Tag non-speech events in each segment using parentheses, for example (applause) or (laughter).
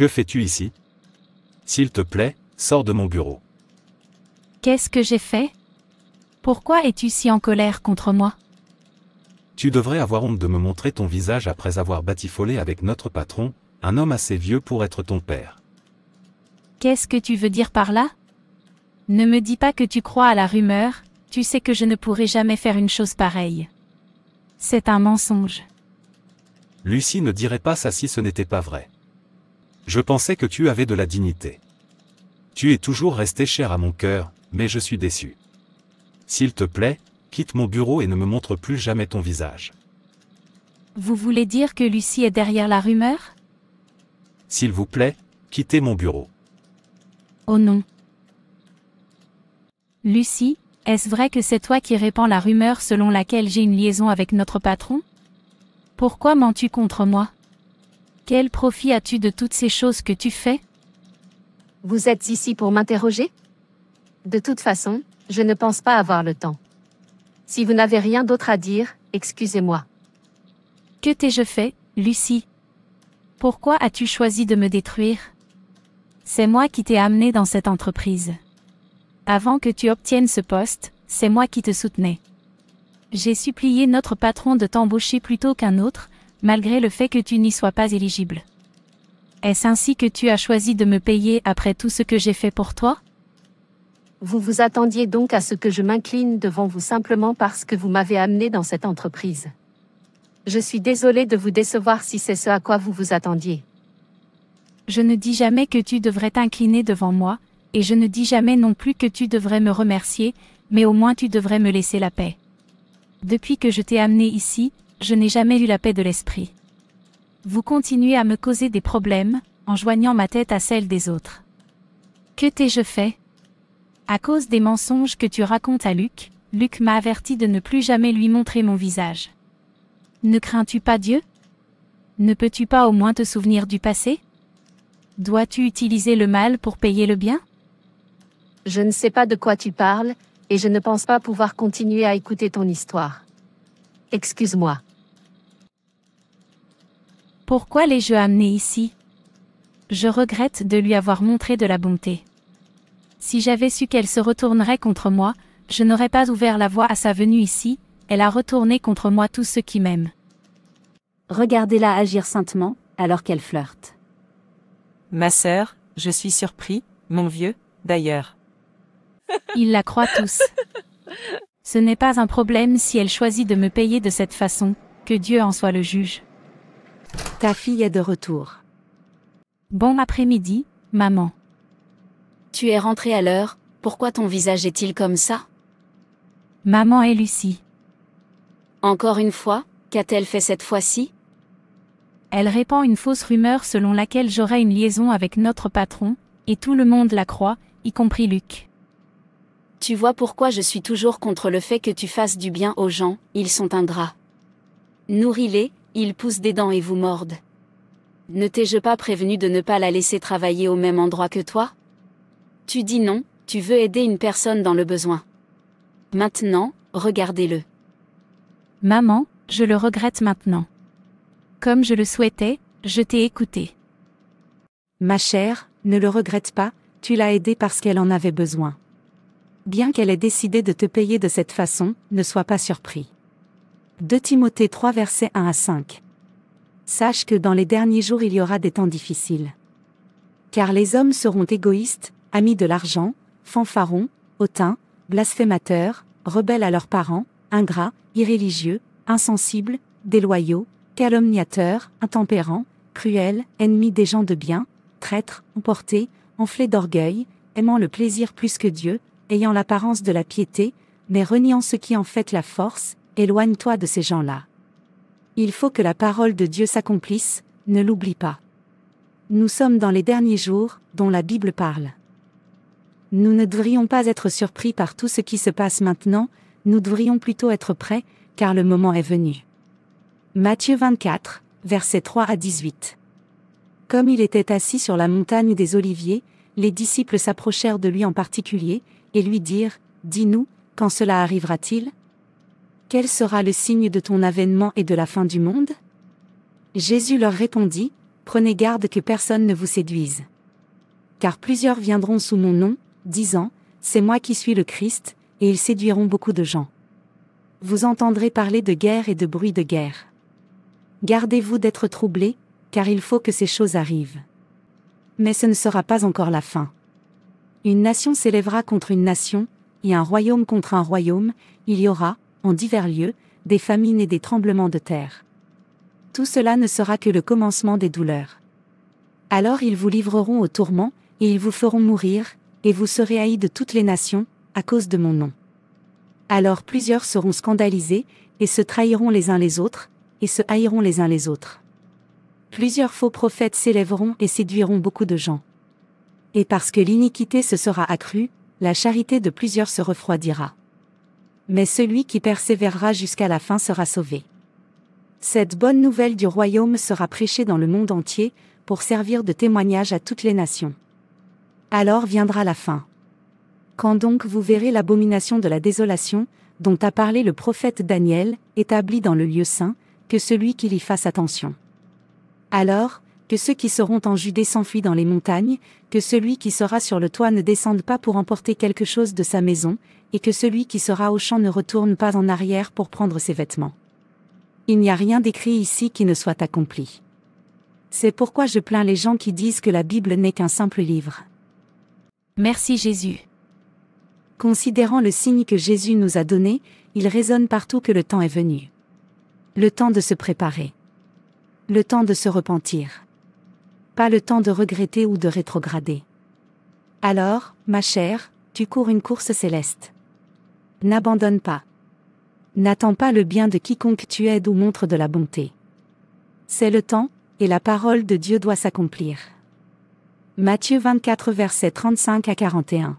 Que fais-tu ici S'il te plaît, sors de mon bureau. Qu'est-ce que j'ai fait Pourquoi es-tu si en colère contre moi Tu devrais avoir honte de me montrer ton visage après avoir batifolé avec notre patron, un homme assez vieux pour être ton père. Qu'est-ce que tu veux dire par là Ne me dis pas que tu crois à la rumeur, tu sais que je ne pourrai jamais faire une chose pareille. C'est un mensonge. Lucie ne dirait pas ça si ce n'était pas vrai. Je pensais que tu avais de la dignité. Tu es toujours resté cher à mon cœur, mais je suis déçu. S'il te plaît, quitte mon bureau et ne me montre plus jamais ton visage. Vous voulez dire que Lucie est derrière la rumeur S'il vous plaît, quittez mon bureau. Oh non. Lucie, est-ce vrai que c'est toi qui répands la rumeur selon laquelle j'ai une liaison avec notre patron Pourquoi mens-tu contre moi quel profit as-tu de toutes ces choses que tu fais Vous êtes ici pour m'interroger De toute façon, je ne pense pas avoir le temps. Si vous n'avez rien d'autre à dire, excusez-moi. Que t'ai-je fait, Lucie Pourquoi as-tu choisi de me détruire C'est moi qui t'ai amené dans cette entreprise. Avant que tu obtiennes ce poste, c'est moi qui te soutenais. J'ai supplié notre patron de t'embaucher plutôt qu'un autre, malgré le fait que tu n'y sois pas éligible. Est-ce ainsi que tu as choisi de me payer après tout ce que j'ai fait pour toi Vous vous attendiez donc à ce que je m'incline devant vous simplement parce que vous m'avez amené dans cette entreprise. Je suis désolé de vous décevoir si c'est ce à quoi vous vous attendiez. Je ne dis jamais que tu devrais t'incliner devant moi, et je ne dis jamais non plus que tu devrais me remercier, mais au moins tu devrais me laisser la paix. Depuis que je t'ai amené ici, je n'ai jamais eu la paix de l'esprit. Vous continuez à me causer des problèmes, en joignant ma tête à celle des autres. Que t'ai-je fait À cause des mensonges que tu racontes à Luc, Luc m'a averti de ne plus jamais lui montrer mon visage. Ne crains-tu pas Dieu Ne peux-tu pas au moins te souvenir du passé Dois-tu utiliser le mal pour payer le bien Je ne sais pas de quoi tu parles, et je ne pense pas pouvoir continuer à écouter ton histoire. Excuse-moi. Pourquoi l'ai-je amenés ici Je regrette de lui avoir montré de la bonté. Si j'avais su qu'elle se retournerait contre moi, je n'aurais pas ouvert la voie à sa venue ici, elle a retourné contre moi tous ceux qui m'aiment. Regardez-la agir saintement, alors qu'elle flirte. Ma sœur, je suis surpris, mon vieux, d'ailleurs. Ils la croient tous. Ce n'est pas un problème si elle choisit de me payer de cette façon, que Dieu en soit le juge. Ta fille est de retour. Bon après-midi, maman. Tu es rentrée à l'heure, pourquoi ton visage est-il comme ça Maman et Lucie. Encore une fois, qu'a-t-elle fait cette fois-ci Elle répand une fausse rumeur selon laquelle j'aurai une liaison avec notre patron, et tout le monde la croit, y compris Luc. Tu vois pourquoi je suis toujours contre le fait que tu fasses du bien aux gens, ils sont ingrats. Nourris-les, il pousse des dents et vous mordent. Ne t'ai-je pas prévenu de ne pas la laisser travailler au même endroit que toi Tu dis non, tu veux aider une personne dans le besoin. Maintenant, regardez-le. Maman, je le regrette maintenant. Comme je le souhaitais, je t'ai écouté. Ma chère, ne le regrette pas, tu l'as aidée parce qu'elle en avait besoin. Bien qu'elle ait décidé de te payer de cette façon, ne sois pas surpris. 2 Timothée 3 versets 1 à 5. Sache que dans les derniers jours il y aura des temps difficiles. Car les hommes seront égoïstes, amis de l'argent, fanfarons, hautains, blasphémateurs, rebelles à leurs parents, ingrats, irréligieux, insensibles, déloyaux, calomniateurs, intempérants, cruels, ennemis des gens de bien, traîtres, emportés, enflés d'orgueil, aimant le plaisir plus que Dieu, ayant l'apparence de la piété, mais reniant ce qui en fait la force, éloigne-toi de ces gens-là. Il faut que la parole de Dieu s'accomplisse, ne l'oublie pas. Nous sommes dans les derniers jours, dont la Bible parle. Nous ne devrions pas être surpris par tout ce qui se passe maintenant, nous devrions plutôt être prêts, car le moment est venu. Matthieu 24, versets 3 à 18. Comme il était assis sur la montagne des Oliviers, les disciples s'approchèrent de lui en particulier, et lui dirent, Dis-nous, quand cela arrivera-t-il quel sera le signe de ton avènement et de la fin du monde Jésus leur répondit, Prenez garde que personne ne vous séduise. Car plusieurs viendront sous mon nom, disant, C'est moi qui suis le Christ, et ils séduiront beaucoup de gens. Vous entendrez parler de guerre et de bruit de guerre. Gardez-vous d'être troublés, car il faut que ces choses arrivent. Mais ce ne sera pas encore la fin. Une nation s'élèvera contre une nation, et un royaume contre un royaume, il y aura, en divers lieux, des famines et des tremblements de terre. Tout cela ne sera que le commencement des douleurs. Alors ils vous livreront au tourment, et ils vous feront mourir, et vous serez haïs de toutes les nations, à cause de mon nom. Alors plusieurs seront scandalisés, et se trahiront les uns les autres, et se haïront les uns les autres. Plusieurs faux prophètes s'élèveront et séduiront beaucoup de gens. Et parce que l'iniquité se sera accrue, la charité de plusieurs se refroidira mais celui qui persévérera jusqu'à la fin sera sauvé. Cette bonne nouvelle du royaume sera prêchée dans le monde entier, pour servir de témoignage à toutes les nations. Alors viendra la fin. Quand donc vous verrez l'abomination de la désolation, dont a parlé le prophète Daniel, établi dans le lieu saint, que celui qui y fasse attention. Alors, que ceux qui seront en Judée s'enfuient dans les montagnes, que celui qui sera sur le toit ne descende pas pour emporter quelque chose de sa maison, et que celui qui sera au champ ne retourne pas en arrière pour prendre ses vêtements. Il n'y a rien d'écrit ici qui ne soit accompli. C'est pourquoi je plains les gens qui disent que la Bible n'est qu'un simple livre. Merci Jésus. Considérant le signe que Jésus nous a donné, il résonne partout que le temps est venu. Le temps de se préparer. Le temps de se repentir. Pas le temps de regretter ou de rétrograder. Alors, ma chère, tu cours une course céleste. N'abandonne pas. N'attends pas le bien de quiconque tu aides ou montre de la bonté. C'est le temps, et la parole de Dieu doit s'accomplir. Matthieu 24 versets 35 à 41.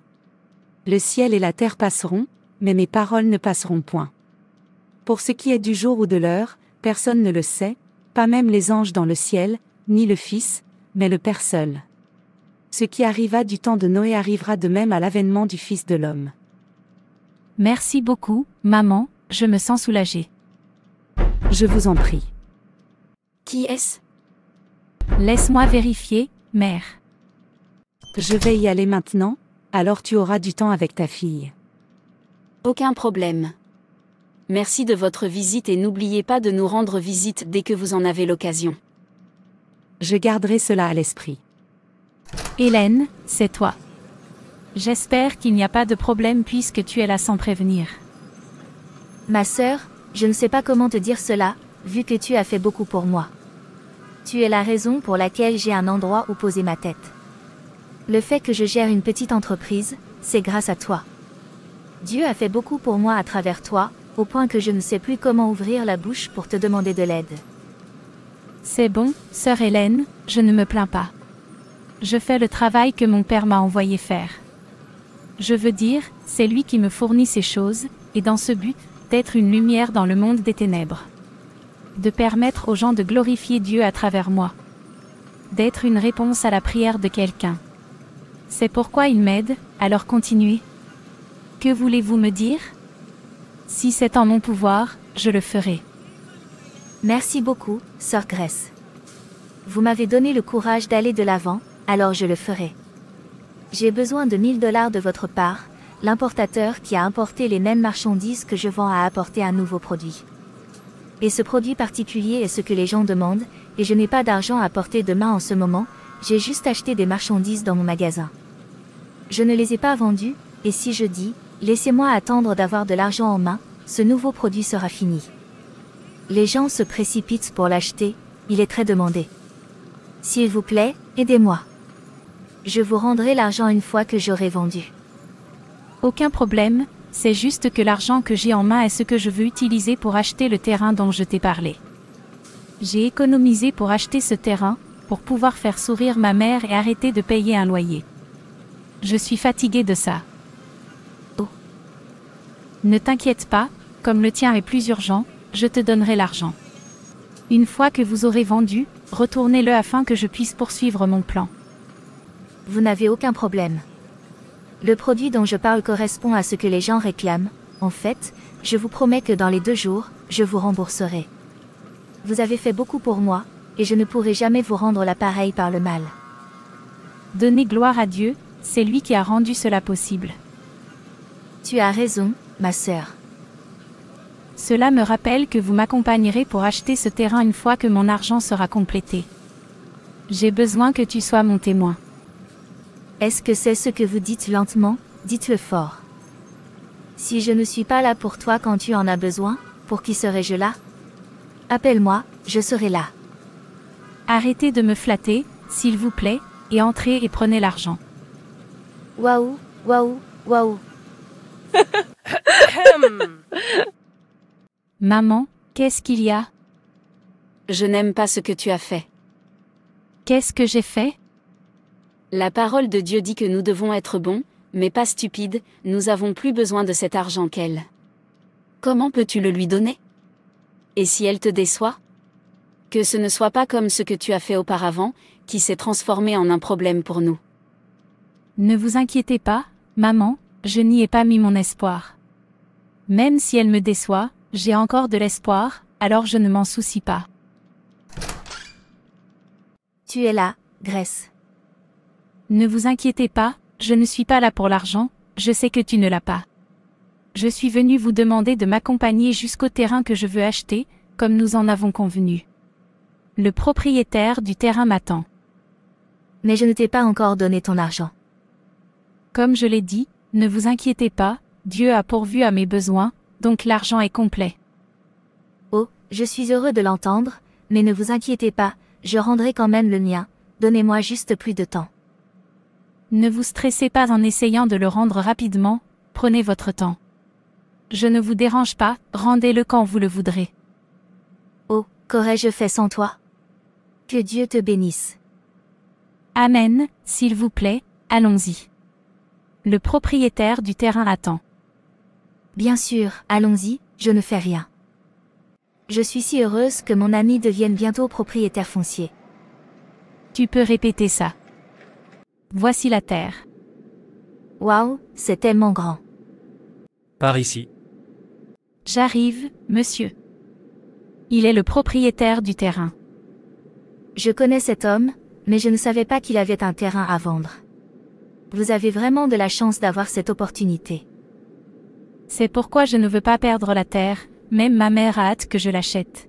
Le ciel et la terre passeront, mais mes paroles ne passeront point. Pour ce qui est du jour ou de l'heure, personne ne le sait, pas même les anges dans le ciel, ni le Fils, mais le Père seul. Ce qui arriva du temps de Noé arrivera de même à l'avènement du Fils de l'homme. Merci beaucoup, maman, je me sens soulagée. Je vous en prie. Qui est-ce Laisse-moi vérifier, mère. Je vais y aller maintenant, alors tu auras du temps avec ta fille. Aucun problème. Merci de votre visite et n'oubliez pas de nous rendre visite dès que vous en avez l'occasion. Je garderai cela à l'esprit. Hélène, c'est toi. J'espère qu'il n'y a pas de problème puisque tu es là sans prévenir. Ma sœur, je ne sais pas comment te dire cela, vu que tu as fait beaucoup pour moi. Tu es la raison pour laquelle j'ai un endroit où poser ma tête. Le fait que je gère une petite entreprise, c'est grâce à toi. Dieu a fait beaucoup pour moi à travers toi, au point que je ne sais plus comment ouvrir la bouche pour te demander de l'aide. C'est bon, sœur Hélène, je ne me plains pas. Je fais le travail que mon père m'a envoyé faire. Je veux dire, c'est lui qui me fournit ces choses, et dans ce but, d'être une lumière dans le monde des ténèbres. De permettre aux gens de glorifier Dieu à travers moi. D'être une réponse à la prière de quelqu'un. C'est pourquoi il m'aide, alors continuez. Que voulez-vous me dire Si c'est en mon pouvoir, je le ferai. Merci beaucoup, Sœur Grèce. Vous m'avez donné le courage d'aller de l'avant, alors je le ferai. J'ai besoin de 1000 dollars de votre part, l'importateur qui a importé les mêmes marchandises que je vends a apporté un nouveau produit. Et ce produit particulier est ce que les gens demandent, et je n'ai pas d'argent à porter demain en ce moment, j'ai juste acheté des marchandises dans mon magasin. Je ne les ai pas vendues, et si je dis, laissez-moi attendre d'avoir de l'argent en main, ce nouveau produit sera fini. Les gens se précipitent pour l'acheter, il est très demandé. S'il vous plaît, aidez-moi. Je vous rendrai l'argent une fois que j'aurai vendu. Aucun problème, c'est juste que l'argent que j'ai en main est ce que je veux utiliser pour acheter le terrain dont je t'ai parlé. J'ai économisé pour acheter ce terrain, pour pouvoir faire sourire ma mère et arrêter de payer un loyer. Je suis fatiguée de ça. Oh. Ne t'inquiète pas, comme le tien est plus urgent, je te donnerai l'argent. Une fois que vous aurez vendu, retournez-le afin que je puisse poursuivre mon plan vous n'avez aucun problème. Le produit dont je parle correspond à ce que les gens réclament. En fait, je vous promets que dans les deux jours, je vous rembourserai. Vous avez fait beaucoup pour moi, et je ne pourrai jamais vous rendre l'appareil par le mal. Donnez gloire à Dieu, c'est lui qui a rendu cela possible. Tu as raison, ma sœur. Cela me rappelle que vous m'accompagnerez pour acheter ce terrain une fois que mon argent sera complété. J'ai besoin que tu sois mon témoin. Est-ce que c'est ce que vous dites lentement Dites-le fort. Si je ne suis pas là pour toi quand tu en as besoin, pour qui serais-je là Appelle-moi, je serai là. Arrêtez de me flatter, s'il vous plaît, et entrez et prenez l'argent. Waouh, waouh, waouh. (laughs) Maman, qu'est-ce qu'il y a Je n'aime pas ce que tu as fait. Qu'est-ce que j'ai fait la parole de Dieu dit que nous devons être bons, mais pas stupides, nous avons plus besoin de cet argent qu'elle. Comment peux-tu le lui donner Et si elle te déçoit Que ce ne soit pas comme ce que tu as fait auparavant, qui s'est transformé en un problème pour nous. Ne vous inquiétez pas, maman, je n'y ai pas mis mon espoir. Même si elle me déçoit, j'ai encore de l'espoir, alors je ne m'en soucie pas. Tu es là, Grèce ne vous inquiétez pas, je ne suis pas là pour l'argent, je sais que tu ne l'as pas. Je suis venu vous demander de m'accompagner jusqu'au terrain que je veux acheter, comme nous en avons convenu. Le propriétaire du terrain m'attend. Mais je ne t'ai pas encore donné ton argent. Comme je l'ai dit, ne vous inquiétez pas, Dieu a pourvu à mes besoins, donc l'argent est complet. Oh, je suis heureux de l'entendre, mais ne vous inquiétez pas, je rendrai quand même le mien, donnez-moi juste plus de temps. Ne vous stressez pas en essayant de le rendre rapidement, prenez votre temps. Je ne vous dérange pas, rendez-le quand vous le voudrez. Oh, qu'aurais-je fait sans toi Que Dieu te bénisse. Amen, s'il vous plaît, allons-y. Le propriétaire du terrain attend. Bien sûr, allons-y, je ne fais rien. Je suis si heureuse que mon ami devienne bientôt propriétaire foncier. Tu peux répéter ça. Voici la Terre. Waouh, c'est tellement grand. Par ici. J'arrive, monsieur. Il est le propriétaire du terrain. Je connais cet homme, mais je ne savais pas qu'il avait un terrain à vendre. Vous avez vraiment de la chance d'avoir cette opportunité. C'est pourquoi je ne veux pas perdre la terre, même ma mère a hâte que je l'achète.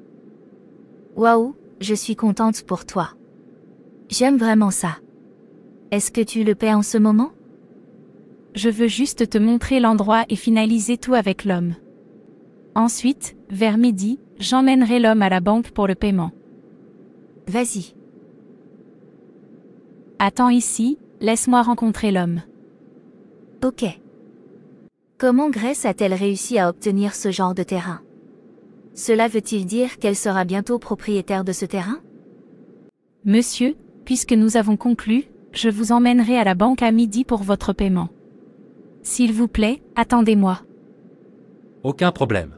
Waouh, je suis contente pour toi. J'aime vraiment ça. Est-ce que tu le paies en ce moment Je veux juste te montrer l'endroit et finaliser tout avec l'homme. Ensuite, vers midi, j'emmènerai l'homme à la banque pour le paiement. Vas-y. Attends ici, laisse-moi rencontrer l'homme. Ok. Comment Grèce a-t-elle réussi à obtenir ce genre de terrain Cela veut-il dire qu'elle sera bientôt propriétaire de ce terrain Monsieur, puisque nous avons conclu, je vous emmènerai à la banque à midi pour votre paiement. S'il vous plaît, attendez-moi. Aucun problème.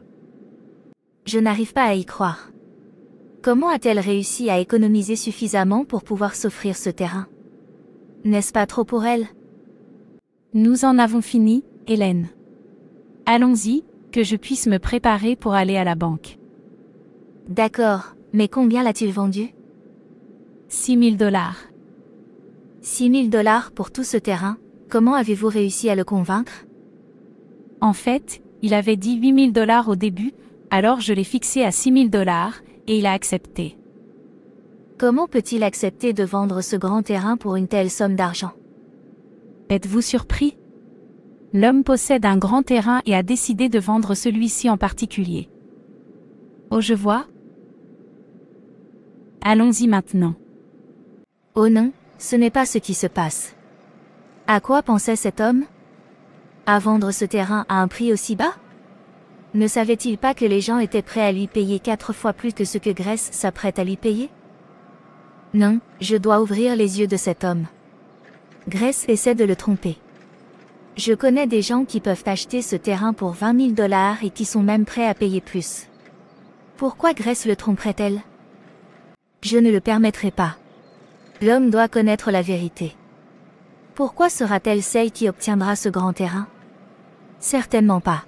Je n'arrive pas à y croire. Comment a-t-elle réussi à économiser suffisamment pour pouvoir s'offrir ce terrain N'est-ce pas trop pour elle Nous en avons fini, Hélène. Allons-y, que je puisse me préparer pour aller à la banque. D'accord, mais combien l'a-t-il vendu 6 000 dollars. 6 000 dollars pour tout ce terrain, comment avez-vous réussi à le convaincre En fait, il avait dit 8 000 dollars au début, alors je l'ai fixé à 6 000 dollars, et il a accepté. Comment peut-il accepter de vendre ce grand terrain pour une telle somme d'argent Êtes-vous surpris L'homme possède un grand terrain et a décidé de vendre celui-ci en particulier. Oh, je vois. Allons-y maintenant. Oh non, ce n'est pas ce qui se passe. À quoi pensait cet homme À vendre ce terrain à un prix aussi bas Ne savait-il pas que les gens étaient prêts à lui payer quatre fois plus que ce que Grèce s'apprête à lui payer Non, je dois ouvrir les yeux de cet homme. Grèce essaie de le tromper. Je connais des gens qui peuvent acheter ce terrain pour 20 000 dollars et qui sont même prêts à payer plus. Pourquoi Grèce le tromperait-elle Je ne le permettrai pas. L'homme doit connaître la vérité. Pourquoi sera-t-elle celle qui obtiendra ce grand terrain Certainement pas.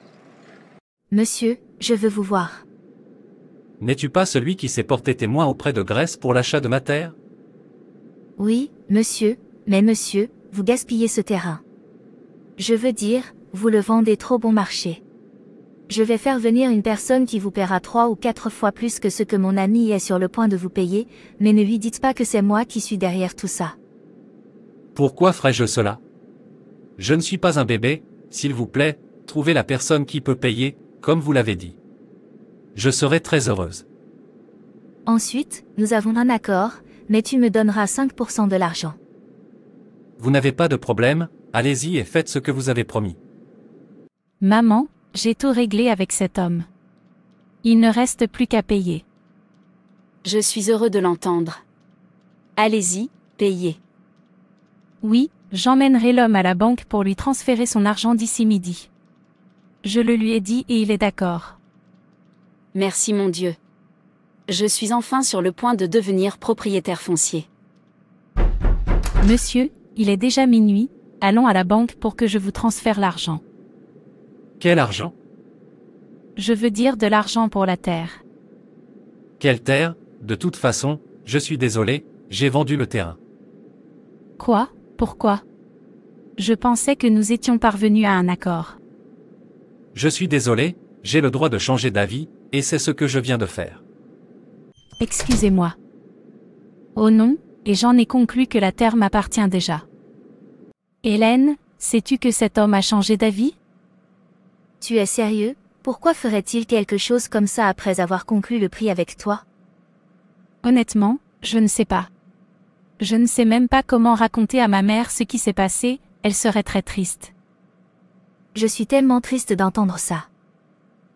Monsieur, je veux vous voir. N'es-tu pas celui qui s'est porté témoin auprès de Grèce pour l'achat de ma terre Oui, monsieur, mais monsieur, vous gaspillez ce terrain. Je veux dire, vous le vendez trop bon marché je vais faire venir une personne qui vous paiera trois ou quatre fois plus que ce que mon ami est sur le point de vous payer, mais ne lui dites pas que c'est moi qui suis derrière tout ça. Pourquoi ferais-je cela Je ne suis pas un bébé, s'il vous plaît, trouvez la personne qui peut payer, comme vous l'avez dit. Je serai très heureuse. Ensuite, nous avons un accord, mais tu me donneras 5% de l'argent. Vous n'avez pas de problème, allez-y et faites ce que vous avez promis. Maman, j'ai tout réglé avec cet homme. Il ne reste plus qu'à payer. Je suis heureux de l'entendre. Allez-y, payez. Oui, j'emmènerai l'homme à la banque pour lui transférer son argent d'ici midi. Je le lui ai dit et il est d'accord. Merci mon Dieu. Je suis enfin sur le point de devenir propriétaire foncier. Monsieur, il est déjà minuit, allons à la banque pour que je vous transfère l'argent. Quel argent Je veux dire de l'argent pour la terre. Quelle terre De toute façon, je suis désolé, j'ai vendu le terrain. Quoi Pourquoi Je pensais que nous étions parvenus à un accord. Je suis désolé, j'ai le droit de changer d'avis, et c'est ce que je viens de faire. Excusez-moi. Oh non, et j'en ai conclu que la terre m'appartient déjà. Hélène, sais-tu que cet homme a changé d'avis tu es sérieux Pourquoi ferait-il quelque chose comme ça après avoir conclu le prix avec toi Honnêtement, je ne sais pas. Je ne sais même pas comment raconter à ma mère ce qui s'est passé, elle serait très triste. Je suis tellement triste d'entendre ça.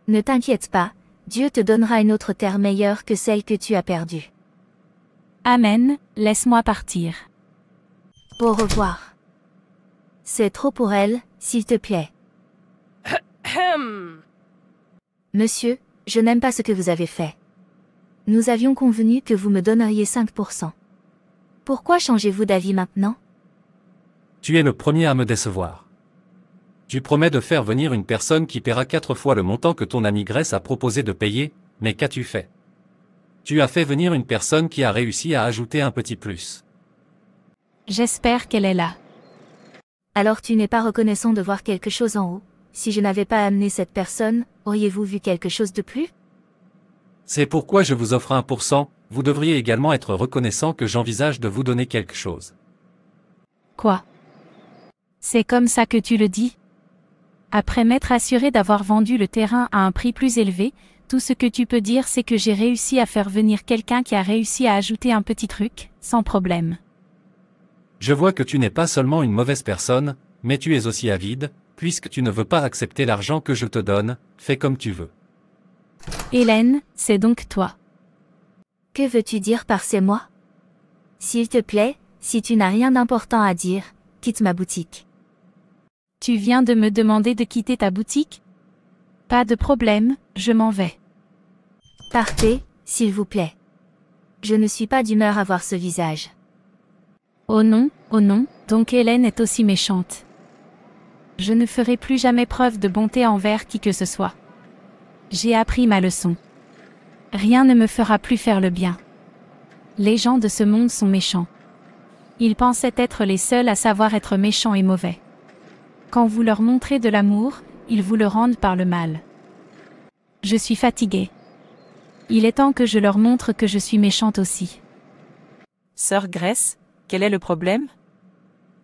Ne t'inquiète pas, Dieu te donnera une autre terre meilleure que celle que tu as perdue. Amen, laisse-moi partir. Au revoir. C'est trop pour elle, s'il te plaît. Monsieur, je n'aime pas ce que vous avez fait. Nous avions convenu que vous me donneriez 5%. Pourquoi changez-vous d'avis maintenant Tu es le premier à me décevoir. Tu promets de faire venir une personne qui paiera quatre fois le montant que ton ami Grèce a proposé de payer, mais qu'as-tu fait Tu as fait venir une personne qui a réussi à ajouter un petit plus. J'espère qu'elle est là. Alors tu n'es pas reconnaissant de voir quelque chose en haut si je n'avais pas amené cette personne, auriez-vous vu quelque chose de plus C'est pourquoi je vous offre 1%, vous devriez également être reconnaissant que j'envisage de vous donner quelque chose. Quoi C'est comme ça que tu le dis Après m'être assuré d'avoir vendu le terrain à un prix plus élevé, tout ce que tu peux dire c'est que j'ai réussi à faire venir quelqu'un qui a réussi à ajouter un petit truc, sans problème. Je vois que tu n'es pas seulement une mauvaise personne, mais tu es aussi avide, Puisque tu ne veux pas accepter l'argent que je te donne, fais comme tu veux. Hélène, c'est donc toi. Que veux-tu dire par c'est moi S'il te plaît, si tu n'as rien d'important à dire, quitte ma boutique. Tu viens de me demander de quitter ta boutique Pas de problème, je m'en vais. Partez, s'il vous plaît. Je ne suis pas d'humeur à voir ce visage. Oh non, oh non, donc Hélène est aussi méchante. Je ne ferai plus jamais preuve de bonté envers qui que ce soit. J'ai appris ma leçon. Rien ne me fera plus faire le bien. Les gens de ce monde sont méchants. Ils pensaient être les seuls à savoir être méchants et mauvais. Quand vous leur montrez de l'amour, ils vous le rendent par le mal. Je suis fatiguée. Il est temps que je leur montre que je suis méchante aussi. Sœur Grace, quel est le problème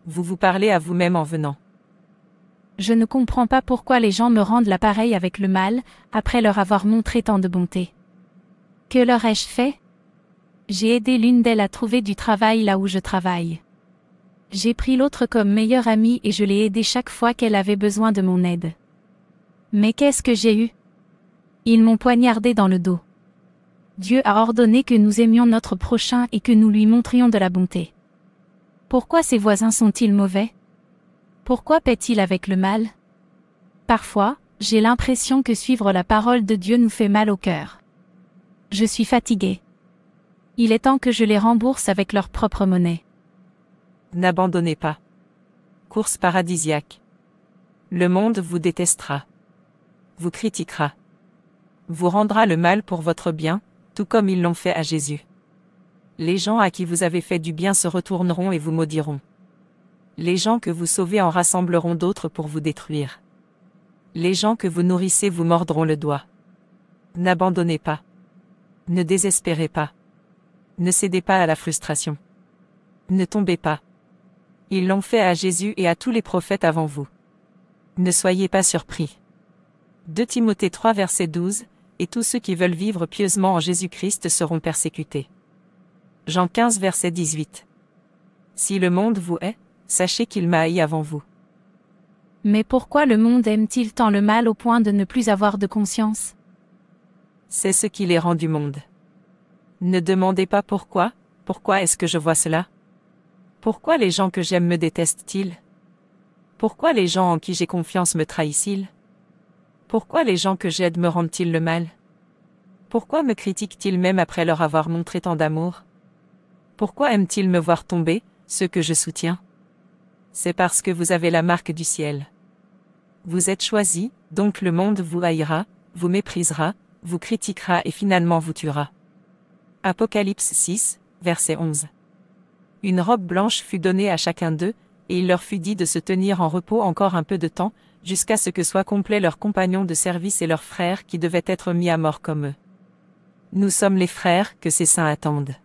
Vous vous parlez à vous-même en venant. Je ne comprends pas pourquoi les gens me rendent l'appareil avec le mal, après leur avoir montré tant de bonté. Que leur ai-je fait J'ai aidé l'une d'elles à trouver du travail là où je travaille. J'ai pris l'autre comme meilleure amie et je l'ai aidée chaque fois qu'elle avait besoin de mon aide. Mais qu'est-ce que j'ai eu Ils m'ont poignardé dans le dos. Dieu a ordonné que nous aimions notre prochain et que nous lui montrions de la bonté. Pourquoi ses voisins sont-ils mauvais pourquoi paie-t-il avec le mal Parfois, j'ai l'impression que suivre la parole de Dieu nous fait mal au cœur. Je suis fatigué. Il est temps que je les rembourse avec leur propre monnaie. N'abandonnez pas. Course paradisiaque. Le monde vous détestera. Vous critiquera. Vous rendra le mal pour votre bien, tout comme ils l'ont fait à Jésus. Les gens à qui vous avez fait du bien se retourneront et vous maudiront. Les gens que vous sauvez en rassembleront d'autres pour vous détruire. Les gens que vous nourrissez vous mordront le doigt. N'abandonnez pas. Ne désespérez pas. Ne cédez pas à la frustration. Ne tombez pas. Ils l'ont fait à Jésus et à tous les prophètes avant vous. Ne soyez pas surpris. 2 Timothée 3 verset 12, Et tous ceux qui veulent vivre pieusement en Jésus-Christ seront persécutés. Jean 15 verset 18. Si le monde vous hait, sachez qu'il m'a haï avant vous. Mais pourquoi le monde aime-t-il tant le mal au point de ne plus avoir de conscience C'est ce qui les rend du monde. Ne demandez pas pourquoi, pourquoi est-ce que je vois cela Pourquoi les gens que j'aime me détestent-ils Pourquoi les gens en qui j'ai confiance me trahissent-ils Pourquoi les gens que j'aide me rendent-ils le mal Pourquoi me critiquent-ils même après leur avoir montré tant d'amour Pourquoi aiment-ils me voir tomber, ceux que je soutiens c'est parce que vous avez la marque du ciel. Vous êtes choisi, donc le monde vous haïra, vous méprisera, vous critiquera et finalement vous tuera. Apocalypse 6, verset 11. Une robe blanche fut donnée à chacun d'eux, et il leur fut dit de se tenir en repos encore un peu de temps, jusqu'à ce que soient complets leurs compagnons de service et leurs frères qui devaient être mis à mort comme eux. Nous sommes les frères que ces saints attendent.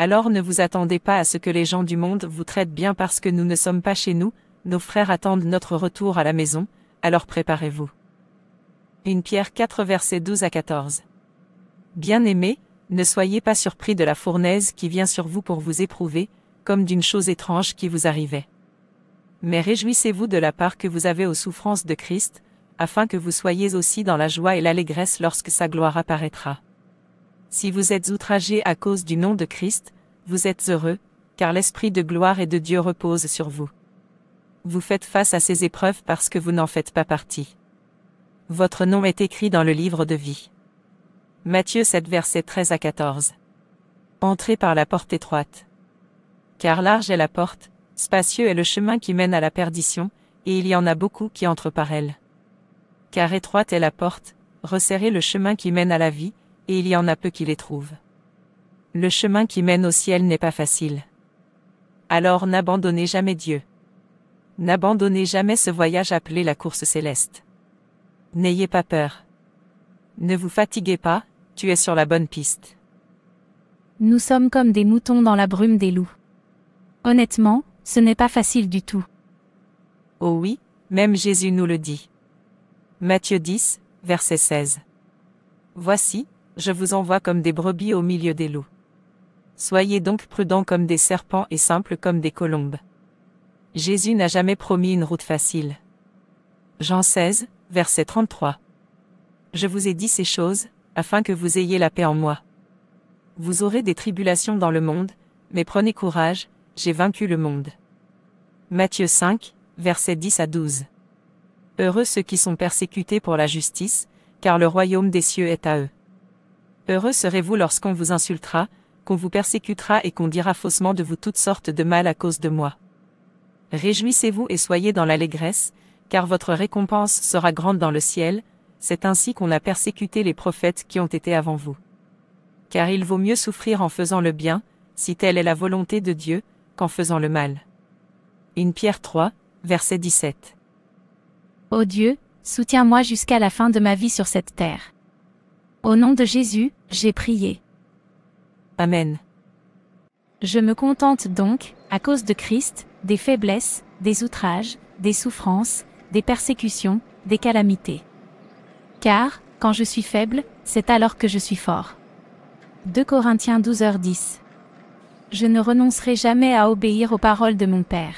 Alors ne vous attendez pas à ce que les gens du monde vous traitent bien parce que nous ne sommes pas chez nous, nos frères attendent notre retour à la maison, alors préparez-vous. Une Pierre 4 versets 12 à 14. Bien-aimés, ne soyez pas surpris de la fournaise qui vient sur vous pour vous éprouver, comme d'une chose étrange qui vous arrivait. Mais réjouissez-vous de la part que vous avez aux souffrances de Christ, afin que vous soyez aussi dans la joie et l'allégresse lorsque sa gloire apparaîtra. Si vous êtes outragé à cause du nom de Christ, vous êtes heureux, car l'Esprit de gloire et de Dieu repose sur vous. Vous faites face à ces épreuves parce que vous n'en faites pas partie. Votre nom est écrit dans le livre de vie. Matthieu 7 verset 13 à 14. Entrez par la porte étroite. Car large est la porte, spacieux est le chemin qui mène à la perdition, et il y en a beaucoup qui entrent par elle. Car étroite est la porte, resserrez le chemin qui mène à la vie, et il y en a peu qui les trouvent. Le chemin qui mène au ciel n'est pas facile. Alors n'abandonnez jamais Dieu. N'abandonnez jamais ce voyage appelé la course céleste. N'ayez pas peur. Ne vous fatiguez pas, tu es sur la bonne piste. Nous sommes comme des moutons dans la brume des loups. Honnêtement, ce n'est pas facile du tout. Oh oui, même Jésus nous le dit. Matthieu 10, verset 16. Voici, je vous envoie comme des brebis au milieu des loups. Soyez donc prudents comme des serpents et simples comme des colombes. Jésus n'a jamais promis une route facile. Jean 16, verset 33. Je vous ai dit ces choses, afin que vous ayez la paix en moi. Vous aurez des tribulations dans le monde, mais prenez courage, j'ai vaincu le monde. Matthieu 5, versets 10 à 12. Heureux ceux qui sont persécutés pour la justice, car le royaume des cieux est à eux. Heureux serez-vous lorsqu'on vous insultera, qu'on vous persécutera et qu'on dira faussement de vous toutes sortes de mal à cause de moi. Réjouissez-vous et soyez dans l'allégresse, car votre récompense sera grande dans le ciel, c'est ainsi qu'on a persécuté les prophètes qui ont été avant vous. Car il vaut mieux souffrir en faisant le bien, si telle est la volonté de Dieu, qu'en faisant le mal. 1 Pierre 3, verset 17. Ô Dieu, soutiens-moi jusqu'à la fin de ma vie sur cette terre. Au nom de Jésus, j'ai prié. Amen. Je me contente donc, à cause de Christ, des faiblesses, des outrages, des souffrances, des persécutions, des calamités. Car, quand je suis faible, c'est alors que je suis fort. 2 Corinthiens 12h10 Je ne renoncerai jamais à obéir aux paroles de mon Père.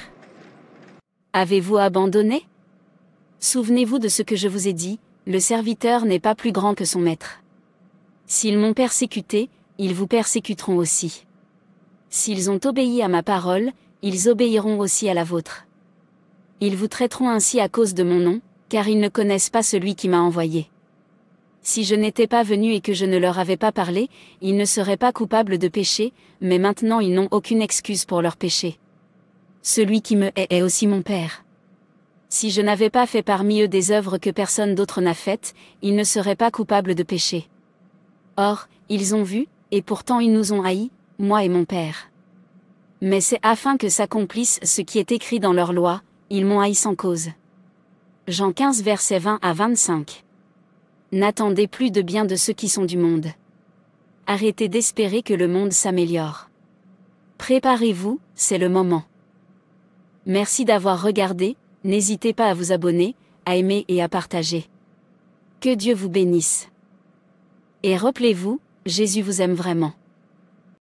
Avez-vous abandonné Souvenez-vous de ce que je vous ai dit, le serviteur n'est pas plus grand que son maître. S'ils m'ont persécuté, ils vous persécuteront aussi. S'ils ont obéi à ma parole, ils obéiront aussi à la vôtre. Ils vous traiteront ainsi à cause de mon nom, car ils ne connaissent pas celui qui m'a envoyé. Si je n'étais pas venu et que je ne leur avais pas parlé, ils ne seraient pas coupables de péché, mais maintenant ils n'ont aucune excuse pour leur péché. Celui qui me hait est aussi mon Père. Si je n'avais pas fait parmi eux des œuvres que personne d'autre n'a faites, ils ne seraient pas coupables de péché. Or, ils ont vu, et pourtant ils nous ont haïs, moi et mon Père. Mais c'est afin que s'accomplisse ce qui est écrit dans leur loi, ils m'ont haï sans cause. Jean 15 versets 20 à 25. N'attendez plus de bien de ceux qui sont du monde. Arrêtez d'espérer que le monde s'améliore. Préparez-vous, c'est le moment. Merci d'avoir regardé, n'hésitez pas à vous abonner, à aimer et à partager. Que Dieu vous bénisse. Et rappelez-vous, Jésus vous aime vraiment.